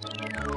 you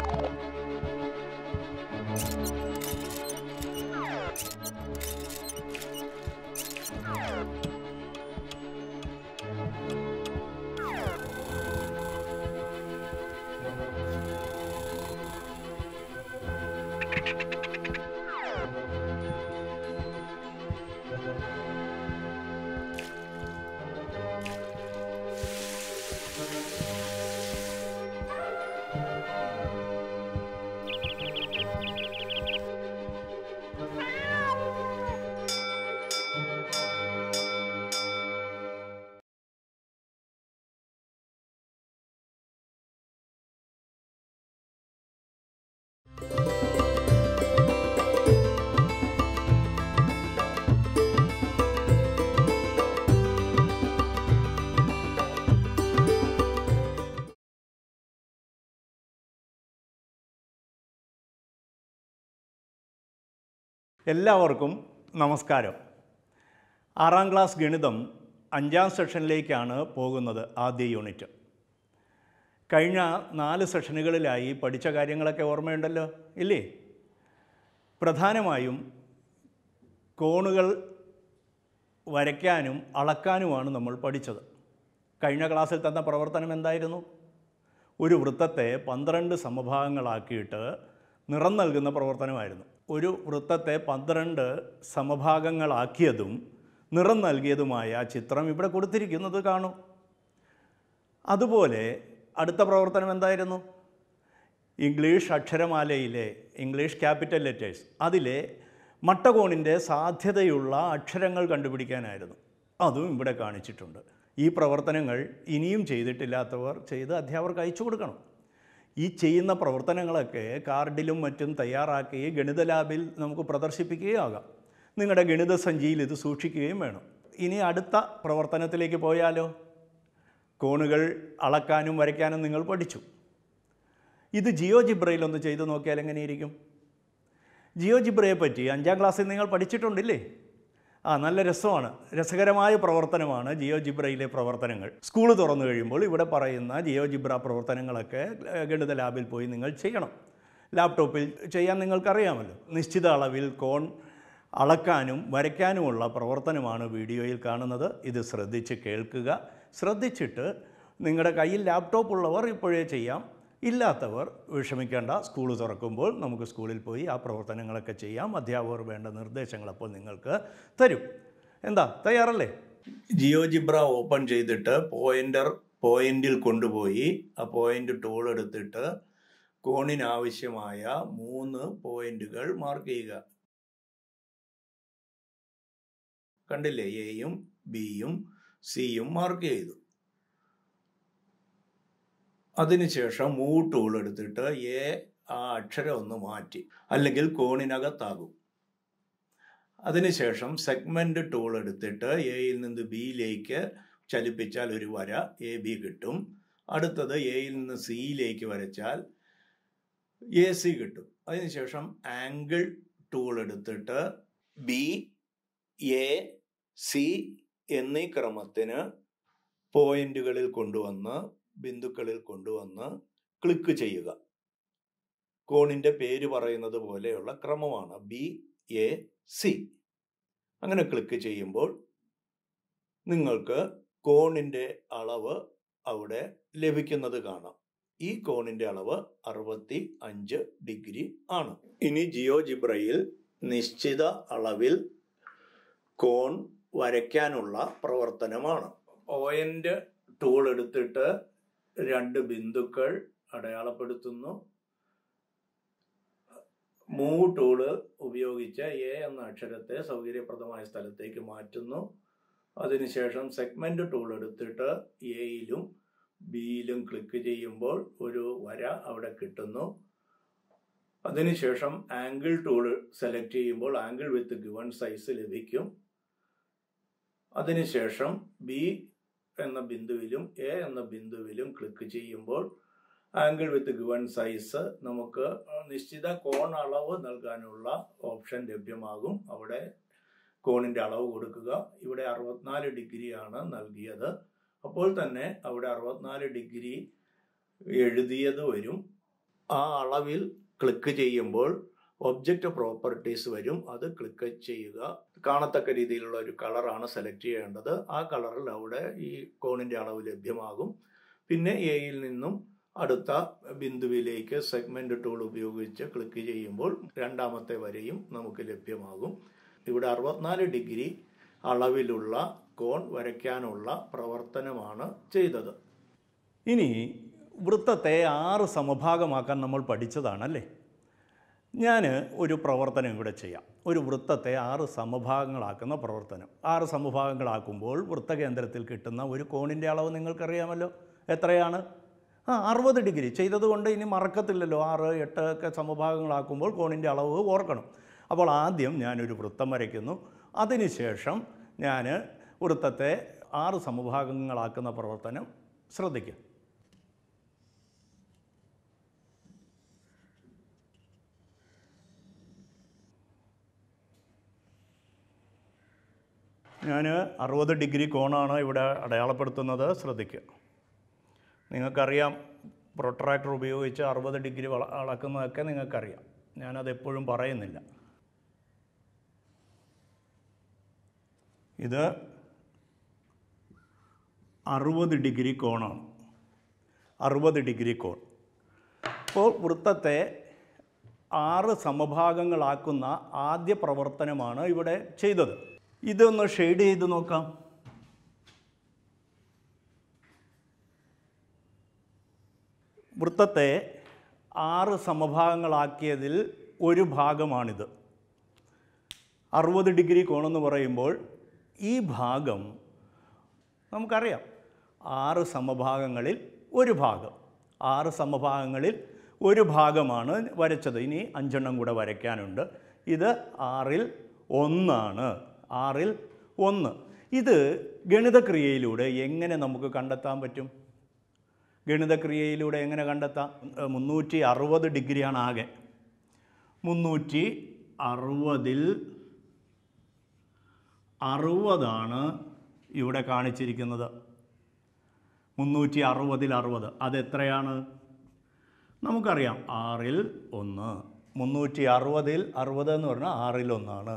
എല്ലാവർക്കും നമസ്കാരം ആറാം ക്ലാസ് ഗണിതം അഞ്ചാം സെഷനിലേക്കാണ് പോകുന്നത് ആദ്യ യൂണിറ്റ് കഴിഞ്ഞ നാല് സെഷനുകളിലായി പഠിച്ച കാര്യങ്ങളൊക്കെ ഓർമ്മയുണ്ടല്ലോ ഇല്ലേ പ്രധാനമായും കോണുകൾ വരയ്ക്കാനും അളക്കാനുമാണ് നമ്മൾ പഠിച്ചത് കഴിഞ്ഞ ക്ലാസ്സിൽ തന്ന പ്രവർത്തനം എന്തായിരുന്നു ഒരു വൃത്തത്തെ പന്ത്രണ്ട് സമഭാഗങ്ങളാക്കിയിട്ട് നിറം നൽകുന്ന പ്രവർത്തനമായിരുന്നു ഒരു വൃത്തത്തെ പന്ത്രണ്ട് സമഭാഗങ്ങളാക്കിയതും നിറം നൽകിയതുമായ ചിത്രം ഇവിടെ കൊടുത്തിരിക്കുന്നത് കാണും അതുപോലെ അടുത്ത പ്രവർത്തനം എന്തായിരുന്നു ഇംഗ്ലീഷ് അക്ഷരമാലയിലെ ഇംഗ്ലീഷ് ക്യാപിറ്റൽ ലെറ്റേഴ്സ് അതിലെ മട്ടകോണിൻ്റെ സാധ്യതയുള്ള അക്ഷരങ്ങൾ കണ്ടുപിടിക്കാനായിരുന്നു അതും ഇവിടെ കാണിച്ചിട്ടുണ്ട് ഈ പ്രവർത്തനങ്ങൾ ഇനിയും ചെയ്തിട്ടില്ലാത്തവർ ചെയ്ത് അധ്യാപകർക്ക് അയച്ചു കൊടുക്കണം ഈ ചെയ്യുന്ന പ്രവർത്തനങ്ങളൊക്കെ കാർഡിലും മറ്റും തയ്യാറാക്കി ഗണിത ലാബിൽ നമുക്ക് പ്രദർശിപ്പിക്കുകയും ആകാം നിങ്ങളുടെ ഗണിത സഞ്ചിയിൽ ഇത് സൂക്ഷിക്കുകയും വേണം ഇനി അടുത്ത പ്രവർത്തനത്തിലേക്ക് പോയാലോ കോണുകൾ അളക്കാനും വരയ്ക്കാനും നിങ്ങൾ പഠിച്ചു ഇത് ജിയോ ജിബ്രയിലൊന്ന് ഒന്ന് ചെയ്തു നോക്കിയാൽ എങ്ങനെയിരിക്കും ജിയോ ജിബ്രയെ പറ്റി അഞ്ചാം ക്ലാസ്സിൽ നിങ്ങൾ പഠിച്ചിട്ടുണ്ടില്ലേ ആ നല്ല രസമാണ് രസകരമായ പ്രവർത്തനമാണ് ജിയോ ജിബ്രയിലെ പ്രവർത്തനങ്ങൾ സ്കൂൾ തുറന്നു കഴിയുമ്പോൾ ഇവിടെ പറയുന്ന ജിയോ ജിബ്ര പ്രവർത്തനങ്ങളൊക്കെ ഗണിത ലാബിൽ പോയി നിങ്ങൾ ചെയ്യണം ലാപ്ടോപ്പിൽ ചെയ്യാൻ നിങ്ങൾക്കറിയാമല്ലോ നിശ്ചിത അളവിൽ കോൺ അളക്കാനും വരയ്ക്കാനുമുള്ള പ്രവർത്തനമാണ് വീഡിയോയിൽ കാണുന്നത് ഇത് ശ്രദ്ധിച്ച് കേൾക്കുക ശ്രദ്ധിച്ചിട്ട് നിങ്ങളുടെ കയ്യിൽ ലാപ്ടോപ്പ് ഉള്ളവർ ഇപ്പോഴേ ചെയ്യാം ഇല്ലാത്തവർ വിഷമിക്കേണ്ട സ്കൂൾ തുറക്കുമ്പോൾ നമുക്ക് സ്കൂളിൽ പോയി ആ പ്രവർത്തനങ്ങളൊക്കെ ചെയ്യാം അധ്യാപകർ വേണ്ട നിർദ്ദേശങ്ങളപ്പോൾ നിങ്ങൾക്ക് തരും എന്താ തയ്യാറല്ലേ ജിയോ ജിബ്ര ഓപ്പൺ ചെയ്തിട്ട് പോയിന്റർ പോയിന്റിൽ കൊണ്ടുപോയി ആ പോയിന്റ് ടൂൾ എടുത്തിട്ട് കോണിനാവശ്യമായ മൂന്ന് പോയിന്റുകൾ മാർക്ക് ചെയ്യുക കണ്ടില്ലേ എയും ബിയും സിയും മാർക്ക് ചെയ്തു അതിനുശേഷം മൂ ടൂൾ എടുത്തിട്ട് എ ആ അക്ഷരം ഒന്ന് മാറ്റി അല്ലെങ്കിൽ കോണിനകത്താകും അതിനുശേഷം സെഗ്മെന്റ് ടൂൾ എടുത്തിട്ട് എയിൽ നിന്ന് ബിയിലേക്ക് ചലിപ്പിച്ചാൽ ഒരു വര എ ബി കിട്ടും അടുത്തത് എയിൽ നിന്ന് സിയിലേക്ക് വരച്ചാൽ എ സി കിട്ടും അതിനുശേഷം ആംഗിൾ ടൂൾ എടുത്തിട്ട് ബി എ സി എന്നീ ക്രമത്തിന് പോയിന്റുകളിൽ കൊണ്ടുവന്ന് ബിന്ദുക്കളിൽ കൊണ്ടുവന്ന് ക്ലിക്ക് ചെയ്യുക കോണിൻ്റെ പേര് പറയുന്നത് പോലെയുള്ള ക്രമമാണ് ബി എ സി അങ്ങനെ ക്ലിക്ക് ചെയ്യുമ്പോൾ നിങ്ങൾക്ക് കോണിൻ്റെ അളവ് അവിടെ ലഭിക്കുന്നത് കാണാം ഈ കോണിൻ്റെ അളവ് അറുപത്തി അഞ്ച് ഡിഗ്രി ആണ് ഇനി ജിയോ ജിബ്രയിൽ നിശ്ചിത അളവിൽ കോൺ വരയ്ക്കാനുള്ള പ്രവർത്തനമാണ് പോയിന്റ് ടൂൾ എടുത്തിട്ട് രണ്ട് ബിന്ദുക്കൾ അടയാളപ്പെടുത്തുന്നു മൂ ടൂള് ഉപയോഗിച്ച് എ എന്ന അക്ഷരത്തെ സൗകര്യപ്രദമായ സ്ഥലത്തേക്ക് മാറ്റുന്നു അതിനുശേഷം സെഗ്മെന്റ് ടൂൾ എടുത്തിട്ട് എയിലും ബിയിലും ക്ലിക്ക് ചെയ്യുമ്പോൾ ഒരു വര അവിടെ കിട്ടുന്നു അതിനുശേഷം ആംഗിൾ ടൂൾ സെലക്ട് ചെയ്യുമ്പോൾ ആംഗിൾ വിത്ത് ഗിവൺ സൈസ് ലഭിക്കും അതിനുശേഷം ബി എന്ന ബിന്ദുവിലും എ എന്ന ബിന്ദുവിലും ക്ലിക്ക് ചെയ്യുമ്പോൾ ആംഗിൾ വിത്ത് ഗിവൺ സൈസ് നമുക്ക് നിശ്ചിത കോൺ അളവ് നൽകാനുള്ള ഓപ്ഷൻ ലഭ്യമാകും അവിടെ കോണിൻ്റെ അളവ് കൊടുക്കുക ഇവിടെ അറുപത്തിനാല് ഡിഗ്രിയാണ് നൽകിയത് അപ്പോൾ തന്നെ അവിടെ അറുപത്തിനാല് ഡിഗ്രി എഴുതിയത് വരും ആ അളവിൽ ക്ലിക്ക് ചെയ്യുമ്പോൾ ഒബ്ജക്റ്റ് പ്രോപ്പർട്ടീസ് വരും അത് ക്ലിക്ക് ചെയ്യുക കാണത്തക്ക രീതിയിലുള്ള ഒരു കളറാണ് സെലക്ട് ചെയ്യേണ്ടത് ആ കളറിൽ അവിടെ ഈ കോണിൻ്റെ അളവ് ലഭ്യമാകും പിന്നെ എയിൽ നിന്നും അടുത്ത ബിന്ദുവിലേക്ക് സെഗ്മെന്റ് ടൂൾ ഉപയോഗിച്ച് ക്ലിക്ക് ചെയ്യുമ്പോൾ രണ്ടാമത്തെ വരെയും നമുക്ക് ലഭ്യമാകും ഇവിടെ അറുപത്തിനാല് ഡിഗ്രി അളവിലുള്ള കോൺ വരയ്ക്കാനുള്ള പ്രവർത്തനമാണ് ചെയ്തത് ഇനി വൃത്തത്തെ ആറ് സമഭാഗമാക്കാൻ നമ്മൾ പഠിച്ചതാണല്ലേ ഞാൻ ഒരു പ്രവർത്തനം ഇവിടെ ചെയ്യാം ഒരു വൃത്തത്തെ ആറ് സമഭാഗങ്ങളാക്കുന്ന പ്രവർത്തനം ആറ് സമഭാഗങ്ങളാക്കുമ്പോൾ വൃത്തകേന്ദ്രത്തിൽ കിട്ടുന്ന ഒരു കോണിൻ്റെ അളവ് നിങ്ങൾക്കറിയാമല്ലോ എത്രയാണ് ആ അറുപത് ഡിഗ്രി ചെയ്തതുകൊണ്ട് ഇനി മറക്കത്തില്ലല്ലോ ആറ് എട്ട് ഒക്കെ സമഭാഗങ്ങളാക്കുമ്പോൾ കോണിൻ്റെ അളവ് ഓർക്കണം അപ്പോൾ ആദ്യം ഞാനൊരു വൃത്തം വരയ്ക്കുന്നു അതിനുശേഷം ഞാൻ വൃത്തത്തെ ആറ് സമഭാഗങ്ങളാക്കുന്ന പ്രവർത്തനം ശ്രദ്ധിക്കുക ഞാൻ അറുപത് ഡിഗ്രി കോണാണ് ഇവിടെ അടയാളപ്പെടുത്തുന്നത് ശ്രദ്ധിക്കുക നിങ്ങൾക്കറിയാം പ്രൊട്രാക്ടർ ഉപയോഗിച്ച് അറുപത് ഡിഗ്രി വള അളക്കുന്നതൊക്കെ നിങ്ങൾക്കറിയാം ഞാനതെപ്പോഴും പറയുന്നില്ല ഇത് അറുപത് ഡിഗ്രി കോണാണ് അറുപത് ഡിഗ്രി കോൺ അപ്പോൾ വൃത്തത്തെ ആറ് സമഭാഗങ്ങളാക്കുന്ന ആദ്യ പ്രവർത്തനമാണ് ഇവിടെ ചെയ്തത് ഇതൊന്ന് ഷെയ്ഡ് ചെയ്ത് നോക്കാം വൃത്തത്തെ ആറ് സമഭാഗങ്ങളാക്കിയതിൽ ഒരു ഭാഗമാണിത് അറുപത് ഡിഗ്രി കോണെന്ന് പറയുമ്പോൾ ഈ ഭാഗം നമുക്കറിയാം ആറ് സമഭാഗങ്ങളിൽ ഒരു ഭാഗം ആറ് സമഭാഗങ്ങളിൽ ഒരു ഭാഗമാണ് വരച്ചത് ഇനി അഞ്ചെണ്ണം കൂടെ വരയ്ക്കാനുണ്ട് ഇത് ആറിൽ ഒന്നാണ് ആറിൽ ഒന്ന് ഇത് ഗണിതക്രിയയിലൂടെ എങ്ങനെ നമുക്ക് കണ്ടെത്താൻ പറ്റും ഗണിതക്രിയയിലൂടെ എങ്ങനെ കണ്ടെത്താം മുന്നൂറ്റി അറുപത് ഡിഗ്രിയാണ് ആകെ മുന്നൂറ്റി അറുപതിൽ അറുപതാണ് ഇവിടെ കാണിച്ചിരിക്കുന്നത് മുന്നൂറ്റി അറുപതിൽ അറുപത് അതെത്രയാണ് നമുക്കറിയാം ആറിൽ ഒന്ന് മുന്നൂറ്റി അറുപതിൽ അറുപത് എന്ന് പറഞ്ഞാൽ ആറിൽ ഒന്നാണ്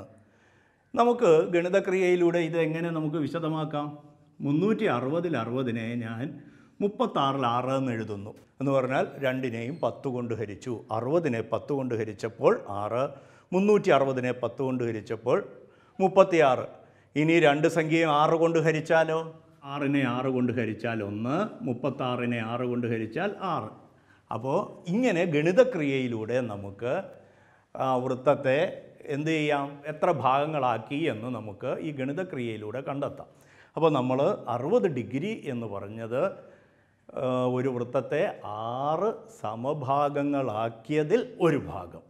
നമുക്ക് ഗണിതക്രിയയിലൂടെ ഇത് എങ്ങനെ നമുക്ക് വിശദമാക്കാം മുന്നൂറ്റി അറുപതിൽ അറുപതിനെ ഞാൻ മുപ്പത്താറിൽ ആറ് എന്ന് എഴുതുന്നു എന്ന് പറഞ്ഞാൽ രണ്ടിനെയും പത്ത് കൊണ്ട് ഹരിച്ചു അറുപതിനെ പത്ത് കൊണ്ട് ഹരിച്ചപ്പോൾ ആറ് മുന്നൂറ്റി അറുപതിനെ പത്ത് കൊണ്ട് ഹരിച്ചപ്പോൾ മുപ്പത്തിയാറ് ഇനി രണ്ട് സംഖ്യയും ആറ് കൊണ്ട് ഹരിച്ചാലോ ആറിനെ ആറ് കൊണ്ട് ഹരിച്ചാൽ ഒന്ന് മുപ്പത്താറിനെ ആറ് കൊണ്ട് ഹരിച്ചാൽ ആറ് അപ്പോൾ ഇങ്ങനെ ഗണിതക്രിയയിലൂടെ നമുക്ക് വൃത്തത്തെ എന്ത് ചെയ്യാം എത്ര ഭാഗങ്ങളാക്കി എന്ന് നമുക്ക് ഈ ഗണിതക്രിയയിലൂടെ കണ്ടെത്താം അപ്പോൾ നമ്മൾ അറുപത് ഡിഗ്രി എന്ന് പറഞ്ഞത് ഒരു വൃത്തത്തെ ആറ് സമഭാഗങ്ങളാക്കിയതിൽ ഒരു ഭാഗം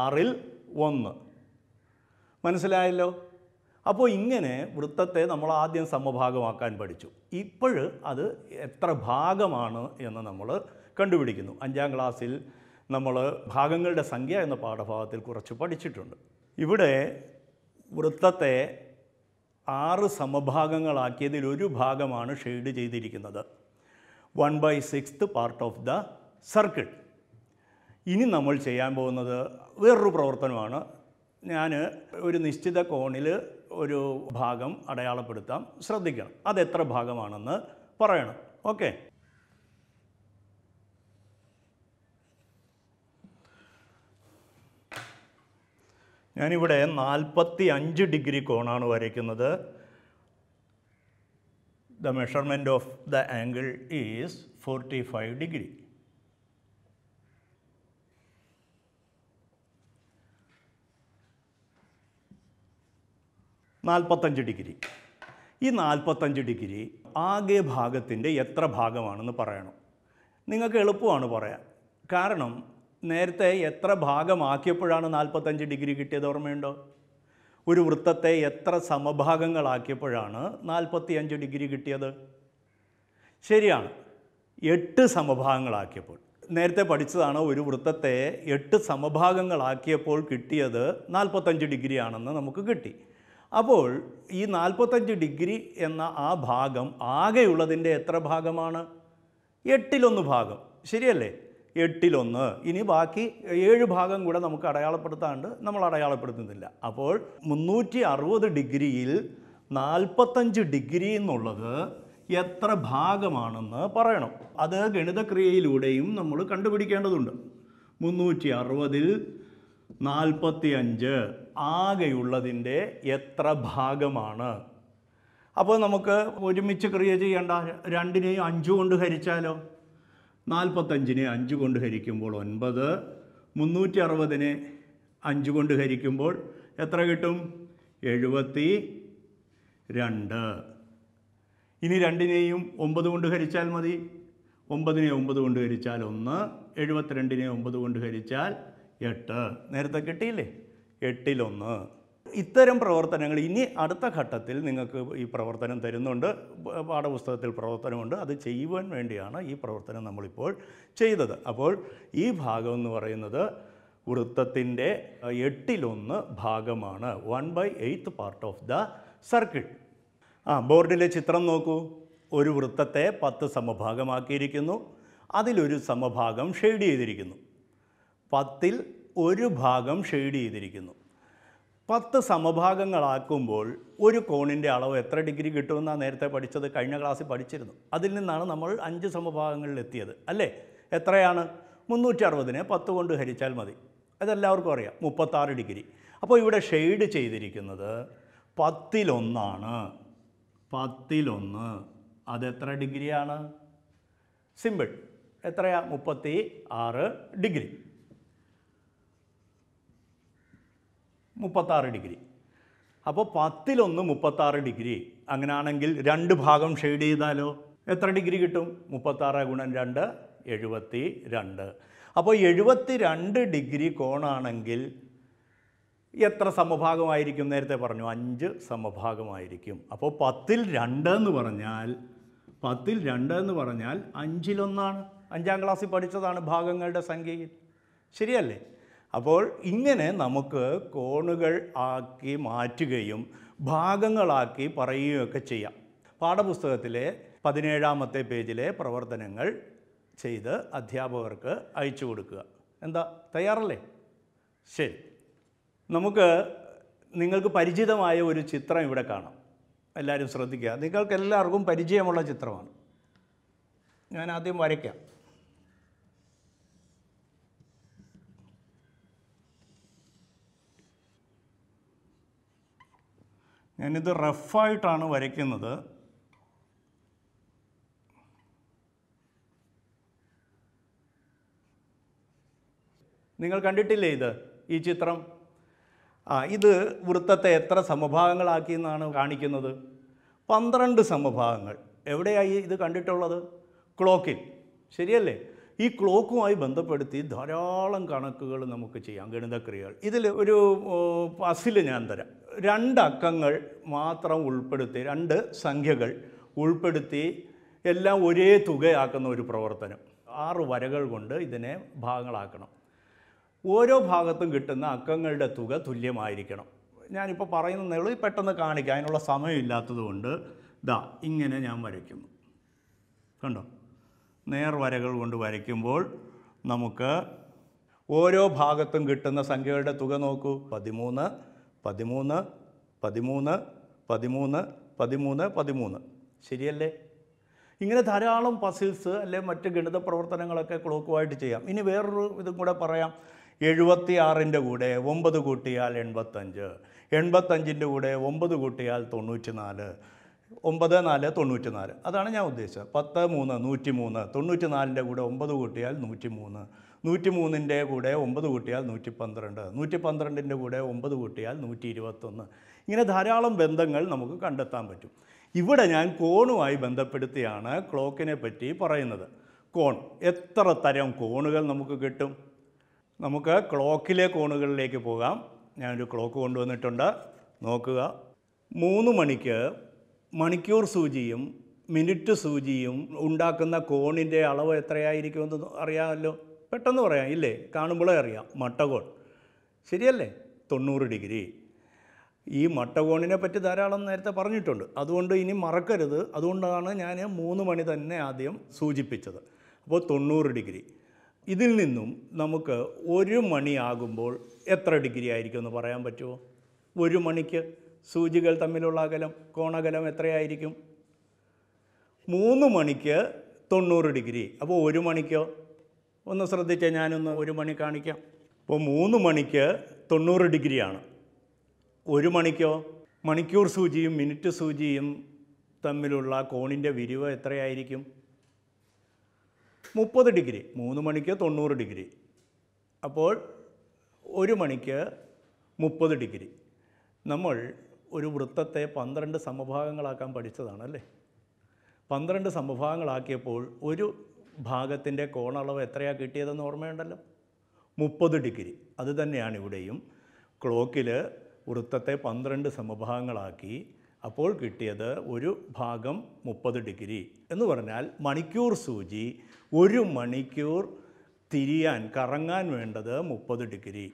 ആറിൽ ഒന്ന് മനസ്സിലായല്ലോ അപ്പോൾ ഇങ്ങനെ വൃത്തത്തെ നമ്മൾ ആദ്യം സമഭാഗമാക്കാൻ പഠിച്ചു ഇപ്പോൾ അത് എത്ര ഭാഗമാണ് എന്ന് നമ്മൾ കണ്ടുപിടിക്കുന്നു അഞ്ചാം ക്ലാസ്സിൽ നമ്മൾ ഭാഗങ്ങളുടെ സംഖ്യ എന്ന പാഠഭാഗത്തിൽ കുറച്ച് പഠിച്ചിട്ടുണ്ട് ഇവിടെ വൃത്തത്തെ ആറ് സമഭാഗങ്ങളാക്കിയതിൽ ഒരു ഭാഗമാണ് ഷെയ്ഡ് ചെയ്തിരിക്കുന്നത് one by sixth part of the circle ഇനി നമ്മൾ ചെയ്യാൻ പോകുന്നത് വേറൊരു പ്രവർത്തനമാണ് ഞാൻ ഒരു നിശ്ചിത കോണിൽ ഒരു ഭാഗം അടയാളപ്പെടുത്താം ശ്രദ്ധിക്കണം അതെത്ര ഭാഗമാണെന്ന് പറയണം ഓക്കെ ഞാനിവിടെ നാൽപ്പത്തി അഞ്ച് ഡിഗ്രി കോണാണ് വരയ്ക്കുന്നത് the measurement of the angle is forty five degree നാൽപ്പത്തഞ്ച് ഡിഗ്രി ഈ നാൽപ്പത്തഞ്ച് ഡിഗ്രി ആകെ ഭാഗത്തിൻ്റെ എത്ര ഭാഗമാണെന്ന് പറയണം നിങ്ങൾക്ക് എളുപ്പമാണ് പറയാൻ കാരണം നേരത്തെ എത്ര ഭാഗമാക്കിയപ്പോഴാണ് നാൽപ്പത്തഞ്ച് ഡിഗ്രി കിട്ടിയത് ഓർമ്മയുണ്ടോ ഒരു വൃത്തത്തെ എത്ര സമഭാഗങ്ങളാക്കിയപ്പോഴാണ് അഞ്ച് ഡിഗ്രി കിട്ടിയത് ശരിയാണ് എട്ട് സമഭാഗങ്ങളാക്കിയപ്പോൾ നേരത്തെ പഠിച്ചതാണ് ഒരു വൃത്തത്തെ എട്ട് സമഭാഗങ്ങളാക്കിയപ്പോൾ കിട്ടിയത് നാൽപ്പത്തഞ്ച് ഡിഗ്രി ആണെന്ന് നമുക്ക് കിട്ടി അപ്പോൾ ഈ നാൽപ്പത്തഞ്ച് ഡിഗ്രി എന്ന ആ ഭാഗം ആകെയുള്ളതിൻ്റെ എത്ര ഭാഗമാണ് എട്ടിലൊന്ന് ഭാഗം ശരിയല്ലേ എട്ടിലൊന്ന് ഇനി ബാക്കി ഏഴ് ഭാഗം കൂടെ നമുക്ക് അടയാളപ്പെടുത്താണ്ട് നമ്മൾ അടയാളപ്പെടുത്തുന്നില്ല അപ്പോൾ മുന്നൂറ്റി അറുപത് ഡിഗ്രിയിൽ നാൽപ്പത്തഞ്ച് ഡിഗ്രി എന്നുള്ളത് എത്ര ഭാഗമാണെന്ന് പറയണം അത് ഗണിതക്രിയയിലൂടെയും നമ്മൾ കണ്ടുപിടിക്കേണ്ടതുണ്ട് മുന്നൂറ്റി അറുപതിൽ നാൽപ്പത്തി അഞ്ച് ആകെയുള്ളതിൻ്റെ എത്ര ഭാഗമാണ് അപ്പോൾ നമുക്ക് ഒരുമിച്ച് ക്രിയ ചെയ്യേണ്ട രണ്ടിനെയും അഞ്ചു കൊണ്ട് ഹരിച്ചാലോ നാൽപ്പത്തഞ്ചിനെ അഞ്ച് കൊണ്ട് ഹരിക്കുമ്പോൾ ഒൻപത് മുന്നൂറ്റി അറുപതിനെ അഞ്ച് കൊണ്ട് ഹരിക്കുമ്പോൾ എത്ര കിട്ടും എഴുപത്തി രണ്ട് ഇനി രണ്ടിനെയും ഒമ്പത് കൊണ്ട് ഹരിച്ചാൽ മതി ഒമ്പതിനെ ഒമ്പത് കൊണ്ട് ഹരിച്ചാൽ ഒന്ന് എഴുപത്തിരണ്ടിനെ ഒമ്പത് കൊണ്ട് ഹരിച്ചാൽ എട്ട് നേരത്തെ കിട്ടിയില്ലേ എട്ടിലൊന്ന് ഇത്തരം പ്രവർത്തനങ്ങൾ ഇനി അടുത്ത ഘട്ടത്തിൽ നിങ്ങൾക്ക് ഈ പ്രവർത്തനം തരുന്നുണ്ട് പാഠപുസ്തകത്തിൽ പ്രവർത്തനമുണ്ട് അത് ചെയ്യുവാൻ വേണ്ടിയാണ് ഈ പ്രവർത്തനം നമ്മളിപ്പോൾ ചെയ്തത് അപ്പോൾ ഈ ഭാഗം എന്ന് പറയുന്നത് വൃത്തത്തിൻ്റെ എട്ടിലൊന്ന് ഭാഗമാണ് one by eighth part of the circle ആ ബോർഡിലെ ചിത്രം നോക്കൂ ഒരു വൃത്തത്തെ പത്ത് സമഭാഗമാക്കിയിരിക്കുന്നു അതിലൊരു സമഭാഗം ഷെയ്ഡ് ചെയ്തിരിക്കുന്നു പത്തിൽ ഒരു ഭാഗം ഷെയ്ഡ് ചെയ്തിരിക്കുന്നു പത്ത് സമഭാഗങ്ങളാക്കുമ്പോൾ ഒരു കോണിൻ്റെ അളവ് എത്ര ഡിഗ്രി കിട്ടുമെന്നാണ് നേരത്തെ പഠിച്ചത് കഴിഞ്ഞ ക്ലാസ്സിൽ പഠിച്ചിരുന്നു അതിൽ നിന്നാണ് നമ്മൾ അഞ്ച് സമഭാഗങ്ങളിൽ എത്തിയത് അല്ലേ എത്രയാണ് മുന്നൂറ്റി അറുപതിനെ പത്ത് കൊണ്ട് ഹരിച്ചാൽ മതി അതെല്ലാവർക്കും അറിയാം മുപ്പത്താറ് ഡിഗ്രി അപ്പോൾ ഇവിടെ ഷെയ്ഡ് ചെയ്തിരിക്കുന്നത് പത്തിലൊന്നാണ് പത്തിലൊന്ന് അതെത്ര ഡിഗ്രിയാണ് സിമ്പിൾ എത്രയാണ് മുപ്പത്തി ആറ് ഡിഗ്രി മുപ്പത്താറ് ഡിഗ്രി അപ്പോൾ പത്തിലൊന്ന് മുപ്പത്താറ് ഡിഗ്രി അങ്ങനെയാണെങ്കിൽ രണ്ട് ഭാഗം ഷെയ്ഡ് ചെയ്താലോ എത്ര ഡിഗ്രി കിട്ടും മുപ്പത്താറ് ഗുണം രണ്ട് എഴുപത്തി രണ്ട് അപ്പോൾ എഴുപത്തി രണ്ട് ഡിഗ്രി കോണാണെങ്കിൽ എത്ര സമഭാഗമായിരിക്കും നേരത്തെ പറഞ്ഞു അഞ്ച് സമഭാഗമായിരിക്കും അപ്പോൾ പത്തിൽ രണ്ട് എന്ന് പറഞ്ഞാൽ പത്തിൽ രണ്ട് എന്ന് പറഞ്ഞാൽ അഞ്ചിലൊന്നാണ് അഞ്ചാം ക്ലാസ്സിൽ പഠിച്ചതാണ് ഭാഗങ്ങളുടെ സംഖ്യയിൽ ശരിയല്ലേ അപ്പോൾ ഇങ്ങനെ നമുക്ക് കോണുകൾ ആക്കി മാറ്റുകയും ഭാഗങ്ങളാക്കി പറയുകയൊക്കെ ചെയ്യാം പാഠപുസ്തകത്തിലെ പതിനേഴാമത്തെ പേജിലെ പ്രവർത്തനങ്ങൾ ചെയ്ത് അധ്യാപകർക്ക് അയച്ചു കൊടുക്കുക എന്താ തയ്യാറല്ലേ ശരി നമുക്ക് നിങ്ങൾക്ക് പരിചിതമായ ഒരു ചിത്രം ഇവിടെ കാണാം എല്ലാവരും ശ്രദ്ധിക്കുക നിങ്ങൾക്ക് എല്ലാവർക്കും പരിചയമുള്ള ചിത്രമാണ് ഞാൻ ആദ്യം വരയ്ക്കാം ഞാനിത് റഫായിട്ടാണ് വരയ്ക്കുന്നത് നിങ്ങൾ കണ്ടിട്ടില്ലേ ഇത് ഈ ചിത്രം ആ ഇത് വൃത്തത്തെ എത്ര സമഭാഗങ്ങളാക്കി എന്നാണ് കാണിക്കുന്നത് പന്ത്രണ്ട് സമഭാഗങ്ങൾ എവിടെയായി ഇത് കണ്ടിട്ടുള്ളത് ക്ലോക്കിൽ ശരിയല്ലേ ഈ ക്ലോക്കുമായി ബന്ധപ്പെടുത്തി ധാരാളം കണക്കുകൾ നമുക്ക് ചെയ്യാം ഗണിതക്രിയകൾ ഇതിൽ ഒരു പസിൽ ഞാൻ തരാം രണ്ടക്കങ്ങൾ മാത്രം ഉൾപ്പെടുത്തി രണ്ട് സംഖ്യകൾ ഉൾപ്പെടുത്തി എല്ലാം ഒരേ തുകയാക്കുന്ന ഒരു പ്രവർത്തനം ആറ് വരകൾ കൊണ്ട് ഇതിനെ ഭാഗങ്ങളാക്കണം ഓരോ ഭാഗത്തും കിട്ടുന്ന അക്കങ്ങളുടെ തുക തുല്യമായിരിക്കണം ഞാനിപ്പോൾ പറയുന്ന ഉള്ളൂ പെട്ടെന്ന് കാണിക്കാം അതിനുള്ള സമയമില്ലാത്തതുകൊണ്ട് ദാ ഇങ്ങനെ ഞാൻ വരയ്ക്കുന്നു കണ്ടോ നേർ വരകൾ കൊണ്ട് വരയ്ക്കുമ്പോൾ നമുക്ക് ഓരോ ഭാഗത്തും കിട്ടുന്ന സംഖ്യകളുടെ തുക നോക്കൂ പതിമൂന്ന് പതിമൂന്ന് പതിമൂന്ന് പതിമൂന്ന് പതിമൂന്ന് പതിമൂന്ന് ശരിയല്ലേ ഇങ്ങനെ ധാരാളം പസിൽസ് അല്ലെ മറ്റ് ഗണിത പ്രവർത്തനങ്ങളൊക്കെ ക്ലോക്കുമായിട്ട് ചെയ്യാം ഇനി വേറൊരു ഇതും കൂടെ പറയാം എഴുപത്തി ആറിൻ്റെ കൂടെ ഒമ്പത് കൂട്ടിയാൽ എൺപത്തഞ്ച് എൺപത്തഞ്ചിൻ്റെ കൂടെ ഒമ്പത് കൂട്ടിയാൽ തൊണ്ണൂറ്റി നാല് ഒമ്പത് നാല് തൊണ്ണൂറ്റി നാല് അതാണ് ഞാൻ ഉദ്ദേശിച്ചത് പത്ത് മൂന്ന് നൂറ്റി മൂന്ന് തൊണ്ണൂറ്റി നാലിൻ്റെ കൂടെ ഒമ്പത് കൂട്ടിയാൽ നൂറ്റി മൂന്ന് നൂറ്റി മൂന്നിൻ്റെ കൂടെ ഒമ്പത് കൂട്ടിയാൽ നൂറ്റി പന്ത്രണ്ട് നൂറ്റി പന്ത്രണ്ടിൻ്റെ കൂടെ ഒമ്പത് കൂട്ടിയാൽ നൂറ്റി ഇരുപത്തൊന്ന് ഇങ്ങനെ ധാരാളം ബന്ധങ്ങൾ നമുക്ക് കണ്ടെത്താൻ പറ്റും ഇവിടെ ഞാൻ കോണുമായി ബന്ധപ്പെടുത്തിയാണ് ക്ലോക്കിനെ പറ്റി പറയുന്നത് കോൺ എത്ര തരം കോണുകൾ നമുക്ക് കിട്ടും നമുക്ക് ക്ലോക്കിലെ കോണുകളിലേക്ക് പോകാം ഞാനൊരു ക്ലോക്ക് കൊണ്ടുവന്നിട്ടുണ്ട് നോക്കുക മൂന്ന് മണിക്ക് മണിക്കൂർ സൂചിയും മിനിറ്റ് സൂചിയും ഉണ്ടാക്കുന്ന കോണിൻ്റെ അളവ് എത്രയായിരിക്കുമെന്ന് അറിയാമല്ലോ പെട്ടെന്ന് പറയാം ഇല്ലേ കാണുമ്പോഴേ അറിയാം മട്ടകോൺ ശരിയല്ലേ തൊണ്ണൂറ് ഡിഗ്രി ഈ മട്ടകോണിനെ പറ്റി ധാരാളം നേരത്തെ പറഞ്ഞിട്ടുണ്ട് അതുകൊണ്ട് ഇനി മറക്കരുത് അതുകൊണ്ടാണ് ഞാൻ മൂന്ന് മണി തന്നെ ആദ്യം സൂചിപ്പിച്ചത് അപ്പോൾ തൊണ്ണൂറ് ഡിഗ്രി ഇതിൽ നിന്നും നമുക്ക് ഒരു മണിയാകുമ്പോൾ എത്ര ഡിഗ്രി ആയിരിക്കും എന്ന് പറയാൻ പറ്റുമോ ഒരു മണിക്ക് സൂചികൾ തമ്മിലുള്ള അകലം കോണകലം എത്രയായിരിക്കും മൂന്ന് മണിക്ക് തൊണ്ണൂറ് ഡിഗ്രി അപ്പോൾ ഒരു മണിക്കോ ഒന്ന് ശ്രദ്ധിക്കുക ഞാനൊന്ന് ഒരു മണി കാണിക്കാം ഇപ്പോൾ മൂന്ന് മണിക്ക് തൊണ്ണൂറ് ഡിഗ്രിയാണ് ഒരു മണിക്കോ മണിക്കൂർ സൂചിയും മിനിറ്റ് സൂചിയും തമ്മിലുള്ള കോണിൻ്റെ വിരിവ് എത്രയായിരിക്കും മുപ്പത് ഡിഗ്രി മൂന്ന് മണിക്ക് തൊണ്ണൂറ് ഡിഗ്രി അപ്പോൾ ഒരു മണിക്ക് മുപ്പത് ഡിഗ്രി നമ്മൾ ഒരു വൃത്തത്തെ പന്ത്രണ്ട് സമഭാഗങ്ങളാക്കാൻ പഠിച്ചതാണല്ലേ പന്ത്രണ്ട് സമഭാഗങ്ങളാക്കിയപ്പോൾ ഒരു ഭാഗത്തിൻ്റെ കോണളവ് എത്രയാണ് കിട്ടിയതെന്ന് ഓർമ്മയുണ്ടല്ലോ മുപ്പത് ഡിഗ്രി അത് തന്നെയാണ് ഇവിടെയും ക്ലോക്കിൽ വൃത്തത്തെ പന്ത്രണ്ട് സമഭാഗങ്ങളാക്കി അപ്പോൾ കിട്ടിയത് ഒരു ഭാഗം മുപ്പത് ഡിഗ്രി എന്ന് പറഞ്ഞാൽ മണിക്കൂർ സൂചി ഒരു മണിക്കൂർ തിരിയാൻ കറങ്ങാൻ വേണ്ടത് മുപ്പത് ഡിഗ്രി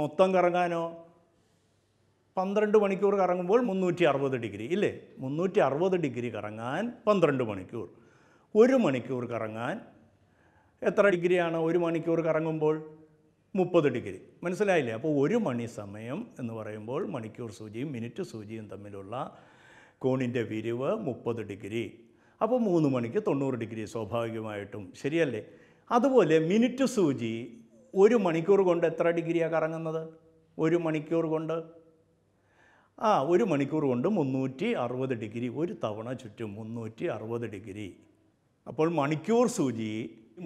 മൊത്തം കറങ്ങാനോ പന്ത്രണ്ട് മണിക്കൂർ കറങ്ങുമ്പോൾ മുന്നൂറ്റി അറുപത് ഡിഗ്രി ഇല്ലേ മുന്നൂറ്റി അറുപത് ഡിഗ്രി കറങ്ങാൻ പന്ത്രണ്ട് മണിക്കൂർ ഒരു മണിക്കൂർ കറങ്ങാൻ എത്ര ഡിഗ്രിയാണ് ഒരു മണിക്കൂർ കറങ്ങുമ്പോൾ മുപ്പത് ഡിഗ്രി മനസ്സിലായില്ലേ അപ്പോൾ ഒരു മണി സമയം എന്ന് പറയുമ്പോൾ മണിക്കൂർ സൂചിയും മിനിറ്റ് സൂചിയും തമ്മിലുള്ള കോണിൻ്റെ വിരിവ് മുപ്പത് ഡിഗ്രി അപ്പോൾ മൂന്ന് മണിക്ക് തൊണ്ണൂറ് ഡിഗ്രി സ്വാഭാവികമായിട്ടും ശരിയല്ലേ അതുപോലെ മിനിറ്റ് സൂചി ഒരു മണിക്കൂർ കൊണ്ട് എത്ര ഡിഗ്രിയാണ് കറങ്ങുന്നത് ഒരു മണിക്കൂർ കൊണ്ട് ആ ഒരു മണിക്കൂർ കൊണ്ട് മുന്നൂറ്റി അറുപത് ഡിഗ്രി ഒരു തവണ ചുറ്റും മുന്നൂറ്റി അറുപത് ഡിഗ്രി അപ്പോൾ മണിക്കൂർ സൂചി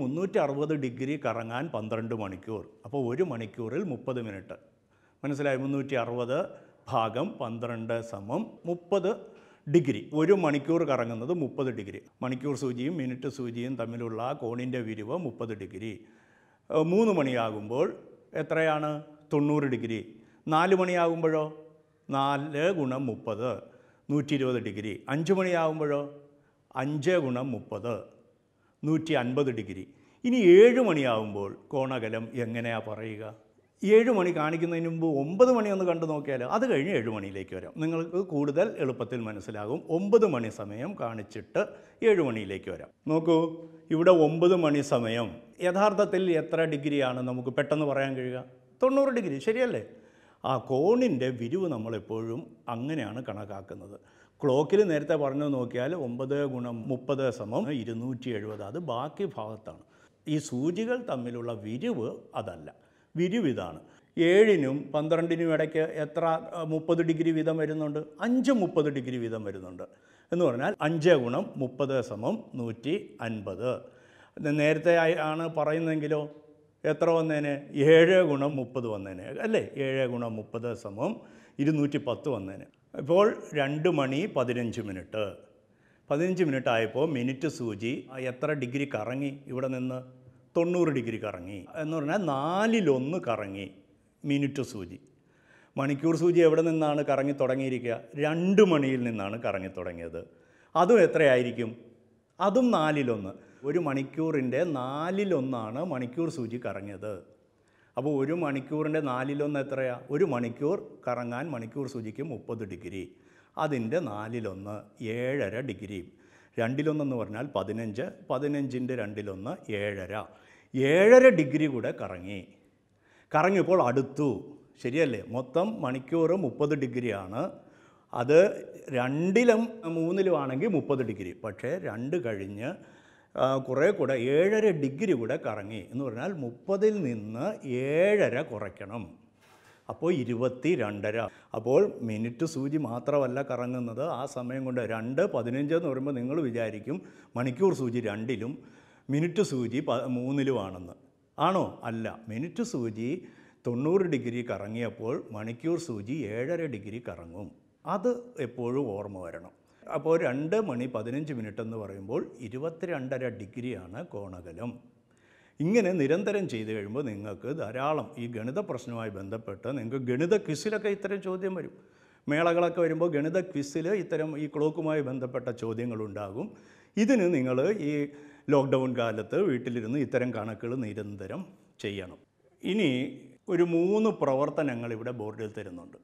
മുന്നൂറ്റി അറുപത് ഡിഗ്രി കറങ്ങാൻ പന്ത്രണ്ട് മണിക്കൂർ അപ്പോൾ ഒരു മണിക്കൂറിൽ മുപ്പത് മിനിറ്റ് മനസ്സിലായി മുന്നൂറ്റി അറുപത് ഭാഗം പന്ത്രണ്ട് സമം മുപ്പത് ഡിഗ്രി ഒരു മണിക്കൂർ കറങ്ങുന്നത് മുപ്പത് ഡിഗ്രി മണിക്കൂർ സൂചിയും മിനിറ്റ് സൂചിയും തമ്മിലുള്ള കോണിൻ്റെ വിരിവ് മുപ്പത് ഡിഗ്രി മൂന്ന് മണിയാകുമ്പോൾ എത്രയാണ് തൊണ്ണൂറ് ഡിഗ്രി നാല് മണിയാകുമ്പോഴോ നാല് ഗുണം മുപ്പത് നൂറ്റി ഇരുപത് ഡിഗ്രി അഞ്ച് മണിയാകുമ്പോഴോ അഞ്ച് ഗുണം മുപ്പത് നൂറ്റി അൻപത് ഡിഗ്രി ഇനി ഏഴ് മണിയാവുമ്പോൾ കോണകലം എങ്ങനെയാണ് പറയുക ഏഴ് മണി കാണിക്കുന്നതിന് മുമ്പ് ഒമ്പത് മണി ഒന്ന് കണ്ടു നോക്കിയാൽ അത് കഴിഞ്ഞ് ഏഴ് മണിയിലേക്ക് വരാം നിങ്ങൾക്ക് കൂടുതൽ എളുപ്പത്തിൽ മനസ്സിലാകും ഒമ്പത് മണി സമയം കാണിച്ചിട്ട് ഏഴ് മണിയിലേക്ക് വരാം നോക്കൂ ഇവിടെ ഒമ്പത് മണി സമയം യഥാർത്ഥത്തിൽ എത്ര ഡിഗ്രിയാണ് നമുക്ക് പെട്ടെന്ന് പറയാൻ കഴിയുക തൊണ്ണൂറ് ഡിഗ്രി ശരിയല്ലേ ആ കോണിൻ്റെ വിരിവ് നമ്മളെപ്പോഴും അങ്ങനെയാണ് കണക്കാക്കുന്നത് ക്ലോക്കിൽ നേരത്തെ പറഞ്ഞു നോക്കിയാൽ ഒമ്പത് ഗുണം മുപ്പത് സമം ഇരുന്നൂറ്റി എഴുപത് അത് ബാക്കി ഭാഗത്താണ് ഈ സൂചികൾ തമ്മിലുള്ള വിരിവ് അതല്ല വിരിവ് ഇതാണ് ഏഴിനും പന്ത്രണ്ടിനും ഇടയ്ക്ക് എത്ര മുപ്പത് ഡിഗ്രി വീതം വരുന്നുണ്ട് അഞ്ച് മുപ്പത് ഡിഗ്രി വീതം വരുന്നുണ്ട് എന്ന് പറഞ്ഞാൽ അഞ്ച് ഗുണം മുപ്പത് സമം നൂറ്റി അൻപത് നേരത്തെ ആണ് പറയുന്നെങ്കിലോ എത്ര വന്നേനെ ഏഴ് ഗുണം മുപ്പത് വന്നേനെ അല്ലേ ഏഴ് ഗുണം മുപ്പത് സമം ഇരുന്നൂറ്റി പത്ത് വന്നേനെ ഇപ്പോൾ രണ്ട് മണി പതിനഞ്ച് മിനിറ്റ് പതിനഞ്ച് മിനിറ്റ് ആയപ്പോൾ മിനിറ്റ് സൂചി എത്ര ഡിഗ്രി കറങ്ങി ഇവിടെ നിന്ന് തൊണ്ണൂറ് ഡിഗ്രി കറങ്ങി എന്ന് പറഞ്ഞാൽ നാലിലൊന്ന് കറങ്ങി മിനിറ്റ് സൂചി മണിക്കൂർ സൂചി എവിടെ നിന്നാണ് കറങ്ങി തുടങ്ങിയിരിക്കുക രണ്ട് മണിയിൽ നിന്നാണ് കറങ്ങി തുടങ്ങിയത് അതും എത്രയായിരിക്കും അതും നാലിലൊന്ന് ഒരു മണിക്കൂറിൻ്റെ നാലിലൊന്നാണ് മണിക്കൂർ സൂചി കറങ്ങിയത് അപ്പോൾ ഒരു മണിക്കൂറിൻ്റെ നാലിലൊന്ന് എത്രയാ ഒരു മണിക്കൂർ കറങ്ങാൻ മണിക്കൂർ സൂചിക്ക് മുപ്പത് ഡിഗ്രി അതിൻ്റെ നാലിലൊന്ന് ഏഴര ഡിഗ്രി രണ്ടിലൊന്നെന്ന് പറഞ്ഞാൽ പതിനഞ്ച് പതിനഞ്ചിൻ്റെ രണ്ടിലൊന്ന് ഏഴര ഏഴര ഡിഗ്രി കൂടെ കറങ്ങി കറങ്ങിയപ്പോൾ അടുത്തു ശരിയല്ലേ മൊത്തം മണിക്കൂർ മുപ്പത് ഡിഗ്രിയാണ് അത് രണ്ടിലും മൂന്നിലുമാണെങ്കിൽ ആണെങ്കിൽ മുപ്പത് ഡിഗ്രി പക്ഷേ രണ്ട് കഴിഞ്ഞ് കുറേ കൂടെ ഏഴര ഡിഗ്രി കൂടെ കറങ്ങി എന്ന് പറഞ്ഞാൽ മുപ്പതിൽ നിന്ന് ഏഴര കുറയ്ക്കണം അപ്പോൾ ഇരുപത്തി രണ്ടര അപ്പോൾ മിനിറ്റ് സൂചി മാത്രമല്ല കറങ്ങുന്നത് ആ സമയം കൊണ്ട് രണ്ട് പതിനഞ്ച് എന്ന് പറയുമ്പോൾ നിങ്ങൾ വിചാരിക്കും മണിക്കൂർ സൂചി രണ്ടിലും മിനിറ്റ് സൂചി പ മൂന്നിലുമാണെന്ന് ആണോ അല്ല മിനിറ്റ് സൂചി തൊണ്ണൂറ് ഡിഗ്രി കറങ്ങിയപ്പോൾ മണിക്കൂർ സൂചി ഏഴര ഡിഗ്രി കറങ്ങും അത് എപ്പോഴും ഓർമ്മ വരണം അപ്പോൾ രണ്ട് മണി പതിനഞ്ച് മിനിറ്റ് എന്ന് പറയുമ്പോൾ ഇരുപത്തിരണ്ടര ഡിഗ്രിയാണ് കോണകലം ഇങ്ങനെ നിരന്തരം ചെയ്തു കഴിയുമ്പോൾ നിങ്ങൾക്ക് ധാരാളം ഈ ഗണിത പ്രശ്നവുമായി ബന്ധപ്പെട്ട് നിങ്ങൾക്ക് ഗണിത ക്വിസിലൊക്കെ ഇത്തരം ചോദ്യം വരും മേളകളൊക്കെ വരുമ്പോൾ ഗണിത ക്വിസിൽ ഇത്തരം ഈ ക്ലോക്കുമായി ബന്ധപ്പെട്ട ചോദ്യങ്ങളുണ്ടാകും ഇതിന് നിങ്ങൾ ഈ ലോക്ക്ഡൗൺ കാലത്ത് വീട്ടിലിരുന്ന് ഇത്തരം കണക്കുകൾ നിരന്തരം ചെയ്യണം ഇനി ഒരു മൂന്ന് പ്രവർത്തനങ്ങൾ ഇവിടെ ബോർഡിൽ തരുന്നുണ്ട്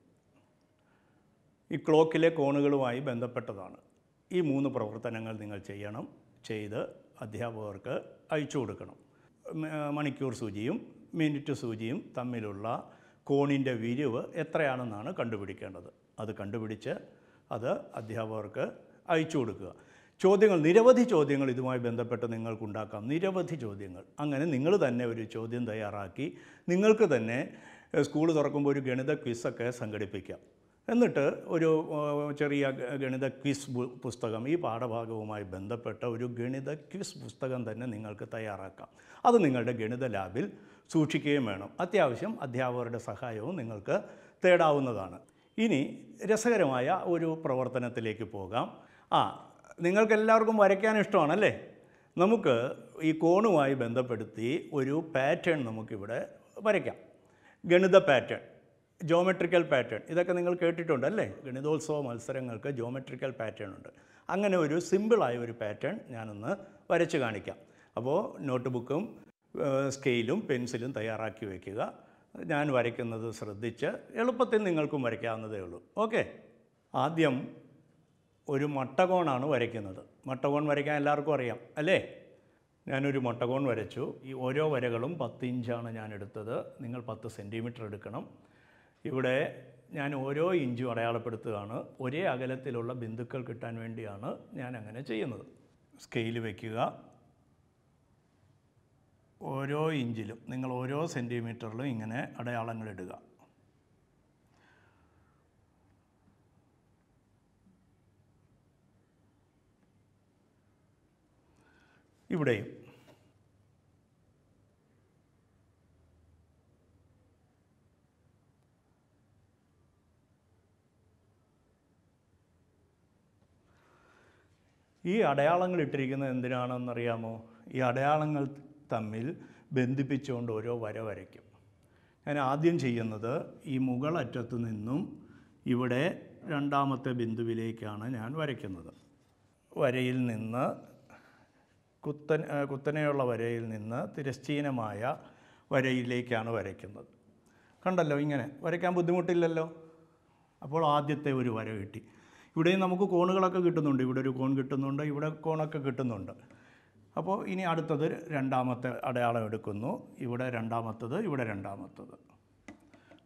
ഈ ക്ലോക്കിലെ കോണുകളുമായി ബന്ധപ്പെട്ടതാണ് ഈ മൂന്ന് പ്രവർത്തനങ്ങൾ നിങ്ങൾ ചെയ്യണം ചെയ്ത് അധ്യാപകർക്ക് അയച്ചു കൊടുക്കണം മണിക്കൂർ സൂചിയും മിനിറ്റ് സൂചിയും തമ്മിലുള്ള കോണിൻ്റെ വിരിവ് എത്രയാണെന്നാണ് കണ്ടുപിടിക്കേണ്ടത് അത് കണ്ടുപിടിച്ച് അത് അധ്യാപകർക്ക് അയച്ചു കൊടുക്കുക ചോദ്യങ്ങൾ നിരവധി ചോദ്യങ്ങൾ ഇതുമായി ബന്ധപ്പെട്ട് നിങ്ങൾക്കുണ്ടാക്കാം നിരവധി ചോദ്യങ്ങൾ അങ്ങനെ നിങ്ങൾ തന്നെ ഒരു ചോദ്യം തയ്യാറാക്കി നിങ്ങൾക്ക് തന്നെ സ്കൂൾ തുറക്കുമ്പോൾ ഒരു ഗണിത ക്വിസൊക്കെ സംഘടിപ്പിക്കാം എന്നിട്ട് ഒരു ചെറിയ ഗണിത ക്വിസ് പുസ്തകം ഈ പാഠഭാഗവുമായി ബന്ധപ്പെട്ട ഒരു ഗണിത ക്വിസ് പുസ്തകം തന്നെ നിങ്ങൾക്ക് തയ്യാറാക്കാം അത് നിങ്ങളുടെ ഗണിത ലാബിൽ സൂക്ഷിക്കുകയും വേണം അത്യാവശ്യം അധ്യാപകരുടെ സഹായവും നിങ്ങൾക്ക് തേടാവുന്നതാണ് ഇനി രസകരമായ ഒരു പ്രവർത്തനത്തിലേക്ക് പോകാം ആ നിങ്ങൾക്ക് എല്ലാവർക്കും വരയ്ക്കാൻ ഇഷ്ടമാണല്ലേ നമുക്ക് ഈ കോണുമായി ബന്ധപ്പെടുത്തി ഒരു പാറ്റേൺ നമുക്കിവിടെ വരയ്ക്കാം ഗണിത പാറ്റേൺ ജോമെട്രിക്കൽ പാറ്റേൺ ഇതൊക്കെ നിങ്ങൾ കേട്ടിട്ടുണ്ട് അല്ലേ ഗണിതോത്സവ മത്സരങ്ങൾക്ക് ജോമെട്രിക്കൽ പാറ്റേൺ ഉണ്ട് അങ്ങനെ ഒരു സിമ്പിളായ ഒരു പാറ്റേൺ ഞാനൊന്ന് വരച്ച് കാണിക്കാം അപ്പോൾ നോട്ട് ബുക്കും സ്കെയിലും പെൻസിലും തയ്യാറാക്കി വയ്ക്കുക ഞാൻ വരയ്ക്കുന്നത് ശ്രദ്ധിച്ച് എളുപ്പത്തിൽ നിങ്ങൾക്കും വരയ്ക്കാവുന്നതേ ഉള്ളൂ ഓക്കെ ആദ്യം ഒരു മട്ടകോണാണ് വരയ്ക്കുന്നത് മട്ടകോൺ വരയ്ക്കാൻ എല്ലാവർക്കും അറിയാം അല്ലേ ഞാനൊരു മട്ടകോൺ വരച്ചു ഈ ഓരോ വരകളും പത്ത് ഇഞ്ചാണ് ഞാൻ എടുത്തത് നിങ്ങൾ പത്ത് സെൻറ്റിമീറ്റർ എടുക്കണം ഇവിടെ ഞാൻ ഓരോ ഇഞ്ചും അടയാളപ്പെടുത്തുകയാണ് ഒരേ അകലത്തിലുള്ള ബിന്ദുക്കൾ കിട്ടാൻ വേണ്ടിയാണ് ഞാൻ അങ്ങനെ ചെയ്യുന്നത് സ്കെയിൽ വയ്ക്കുക ഓരോ ഇഞ്ചിലും നിങ്ങൾ ഓരോ സെൻറ്റിമീറ്ററിലും ഇങ്ങനെ അടയാളങ്ങൾ ഇടുക ഇവിടെയും ഈ അടയാളങ്ങൾ ഇട്ടിരിക്കുന്നത് എന്തിനാണെന്നറിയാമോ ഈ അടയാളങ്ങൾ തമ്മിൽ ബന്ധിപ്പിച്ചുകൊണ്ട് ഓരോ വര വരയ്ക്കും ഞാൻ ആദ്യം ചെയ്യുന്നത് ഈ മുകളറ്റത്തു നിന്നും ഇവിടെ രണ്ടാമത്തെ ബിന്ദുവിലേക്കാണ് ഞാൻ വരയ്ക്കുന്നത് വരയിൽ നിന്ന് കുത്തൻ കുത്തനെയുള്ള വരയിൽ നിന്ന് തിരശ്ചീനമായ വരയിലേക്കാണ് വരയ്ക്കുന്നത് കണ്ടല്ലോ ഇങ്ങനെ വരയ്ക്കാൻ ബുദ്ധിമുട്ടില്ലല്ലോ അപ്പോൾ ആദ്യത്തെ ഒരു വര കിട്ടി ഇവിടെയും നമുക്ക് കോണുകളൊക്കെ കിട്ടുന്നുണ്ട് ഇവിടെ ഒരു കോൺ കിട്ടുന്നുണ്ട് ഇവിടെ കോണൊക്കെ കിട്ടുന്നുണ്ട് അപ്പോൾ ഇനി അടുത്തത് രണ്ടാമത്തെ അടയാളം എടുക്കുന്നു ഇവിടെ രണ്ടാമത്തത് ഇവിടെ രണ്ടാമത്തത്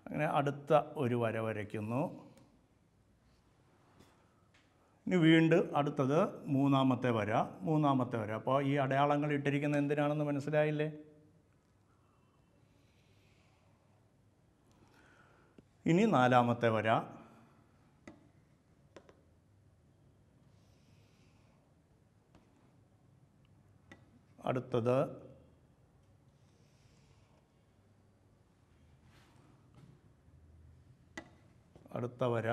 അങ്ങനെ അടുത്ത ഒരു വര വരയ്ക്കുന്നു ഇനി വീണ്ടും അടുത്തത് മൂന്നാമത്തെ വര മൂന്നാമത്തെ വര അപ്പോൾ ഈ അടയാളങ്ങൾ ഇട്ടിരിക്കുന്നത് എന്തിനാണെന്ന് മനസ്സിലായില്ലേ ഇനി നാലാമത്തെ വര അടുത്തത് അടുത്ത വര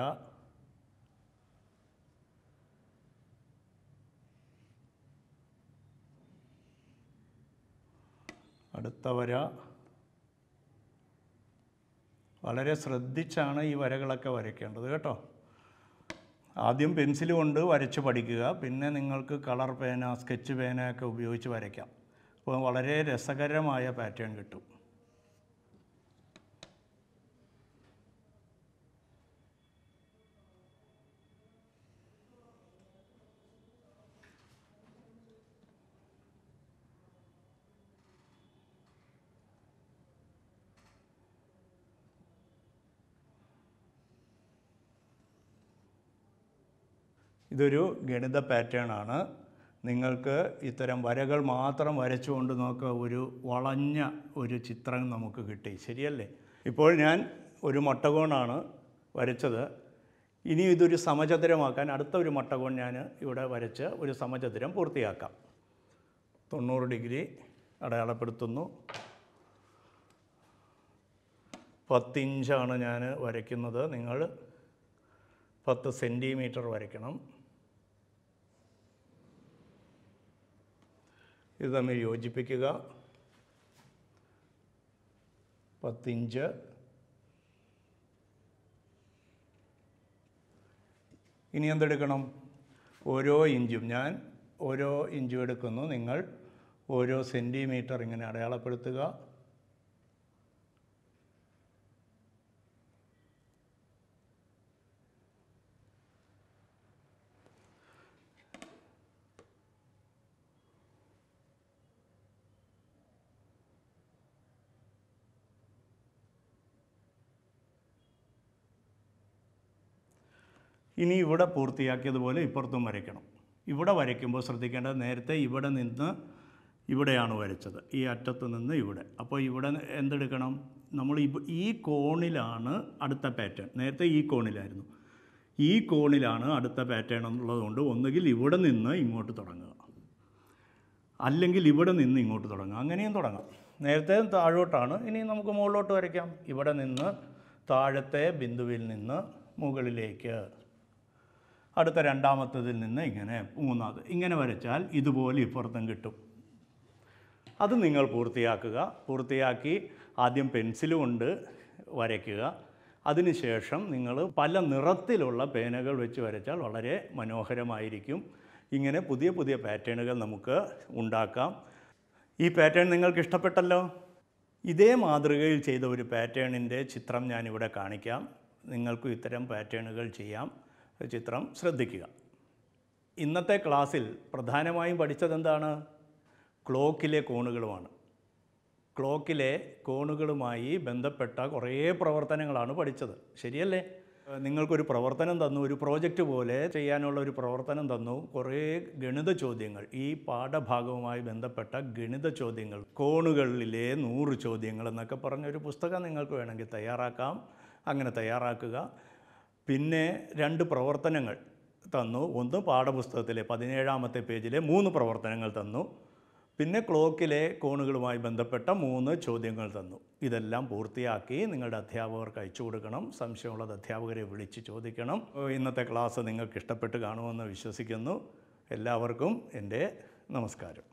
അടുത്ത വര വളരെ ശ്രദ്ധിച്ചാണ് ഈ വരകളൊക്കെ വരയ്ക്കേണ്ടത് കേട്ടോ ആദ്യം പെൻസിൽ കൊണ്ട് വരച്ച് പഠിക്കുക പിന്നെ നിങ്ങൾക്ക് കളർ പേന സ്കെച്ച് പേനയൊക്കെ ഉപയോഗിച്ച് വരയ്ക്കാം അപ്പോൾ വളരെ രസകരമായ പാറ്റേൺ കിട്ടും ഇതൊരു ഗണിത പാറ്റേൺ ആണ് നിങ്ങൾക്ക് ഇത്തരം വരകൾ മാത്രം വരച്ചുകൊണ്ട് നോക്കുക ഒരു വളഞ്ഞ ഒരു ചിത്രം നമുക്ക് കിട്ടി ശരിയല്ലേ ഇപ്പോൾ ഞാൻ ഒരു മട്ടകോണാണ് വരച്ചത് ഇനി ഇതൊരു സമചതുരമാക്കാൻ അടുത്ത ഒരു മട്ടകോൺ ഞാൻ ഇവിടെ വരച്ച് ഒരു സമചതുരം പൂർത്തിയാക്കാം തൊണ്ണൂറ് ഡിഗ്രി അടയാളപ്പെടുത്തുന്നു പത്തിഞ്ചാണ് ഞാൻ വരയ്ക്കുന്നത് നിങ്ങൾ പത്ത് സെൻറ്റിമീറ്റർ വരയ്ക്കണം ഇത് തമ്മിൽ യോജിപ്പിക്കുക പത്തിഞ്ച് ഇനി എന്തെടുക്കണം ഓരോ ഇഞ്ചും ഞാൻ ഓരോ ഇഞ്ചും എടുക്കുന്നു നിങ്ങൾ ഓരോ സെൻറ്റിമീറ്റർ ഇങ്ങനെ അടയാളപ്പെടുത്തുക ഇനി ഇവിടെ പൂർത്തിയാക്കിയതുപോലെ ഇപ്പുറത്തും വരയ്ക്കണം ഇവിടെ വരയ്ക്കുമ്പോൾ ശ്രദ്ധിക്കേണ്ടത് നേരത്തെ ഇവിടെ നിന്ന് ഇവിടെയാണ് വരച്ചത് ഈ അറ്റത്ത് നിന്ന് ഇവിടെ അപ്പോൾ ഇവിടെ എന്തെടുക്കണം നമ്മൾ ഈ കോണിലാണ് അടുത്ത പാറ്റേൺ നേരത്തെ ഈ കോണിലായിരുന്നു ഈ കോണിലാണ് അടുത്ത പാറ്റേൺ എന്നുള്ളതുകൊണ്ട് ഒന്നുകിൽ ഇവിടെ നിന്ന് ഇങ്ങോട്ട് തുടങ്ങുക അല്ലെങ്കിൽ ഇവിടെ നിന്ന് ഇങ്ങോട്ട് തുടങ്ങുക അങ്ങനെയും തുടങ്ങാം നേരത്തെ താഴോട്ടാണ് ഇനി നമുക്ക് മുകളിലോട്ട് വരയ്ക്കാം ഇവിടെ നിന്ന് താഴത്തെ ബിന്ദുവിൽ നിന്ന് മുകളിലേക്ക് അടുത്ത രണ്ടാമത്തതിൽ നിന്ന് ഇങ്ങനെ മൂന്നാമത് ഇങ്ങനെ വരച്ചാൽ ഇതുപോലെ ഇപ്പുറത്തും കിട്ടും അത് നിങ്ങൾ പൂർത്തിയാക്കുക പൂർത്തിയാക്കി ആദ്യം പെൻസിൽ കൊണ്ട് വരയ്ക്കുക അതിനുശേഷം നിങ്ങൾ പല നിറത്തിലുള്ള പേനകൾ വെച്ച് വരച്ചാൽ വളരെ മനോഹരമായിരിക്കും ഇങ്ങനെ പുതിയ പുതിയ പാറ്റേണുകൾ നമുക്ക് ഉണ്ടാക്കാം ഈ പാറ്റേൺ നിങ്ങൾക്ക് ഇഷ്ടപ്പെട്ടല്ലോ ഇതേ മാതൃകയിൽ ചെയ്ത ഒരു പാറ്റേണിൻ്റെ ചിത്രം ഞാനിവിടെ കാണിക്കാം നിങ്ങൾക്കും ഇത്തരം പാറ്റേണുകൾ ചെയ്യാം ചിത്രം ശ്രദ്ധിക്കുക ഇന്നത്തെ ക്ലാസ്സിൽ പ്രധാനമായും പഠിച്ചതെന്താണ് ക്ലോക്കിലെ കോണുകളുമാണ് ക്ലോക്കിലെ കോണുകളുമായി ബന്ധപ്പെട്ട കുറേ പ്രവർത്തനങ്ങളാണ് പഠിച്ചത് ശരിയല്ലേ നിങ്ങൾക്കൊരു പ്രവർത്തനം തന്നു ഒരു പ്രോജക്റ്റ് പോലെ ചെയ്യാനുള്ള ഒരു പ്രവർത്തനം തന്നു കുറേ ഗണിത ചോദ്യങ്ങൾ ഈ പാഠഭാഗവുമായി ബന്ധപ്പെട്ട ഗണിത ചോദ്യങ്ങൾ കോണുകളിലെ നൂറ് ചോദ്യങ്ങൾ എന്നൊക്കെ പറഞ്ഞൊരു പുസ്തകം നിങ്ങൾക്ക് വേണമെങ്കിൽ തയ്യാറാക്കാം അങ്ങനെ തയ്യാറാക്കുക പിന്നെ രണ്ട് പ്രവർത്തനങ്ങൾ തന്നു ഒന്ന് പാഠപുസ്തകത്തിലെ പതിനേഴാമത്തെ പേജിലെ മൂന്ന് പ്രവർത്തനങ്ങൾ തന്നു പിന്നെ ക്ലോക്കിലെ കോണുകളുമായി ബന്ധപ്പെട്ട മൂന്ന് ചോദ്യങ്ങൾ തന്നു ഇതെല്ലാം പൂർത്തിയാക്കി നിങ്ങളുടെ അധ്യാപകർക്ക് അയച്ചു കൊടുക്കണം സംശയമുള്ളത് അധ്യാപകരെ വിളിച്ച് ചോദിക്കണം ഇന്നത്തെ ക്ലാസ് നിങ്ങൾക്ക് ഇഷ്ടപ്പെട്ട് കാണുമെന്ന് വിശ്വസിക്കുന്നു എല്ലാവർക്കും എൻ്റെ നമസ്കാരം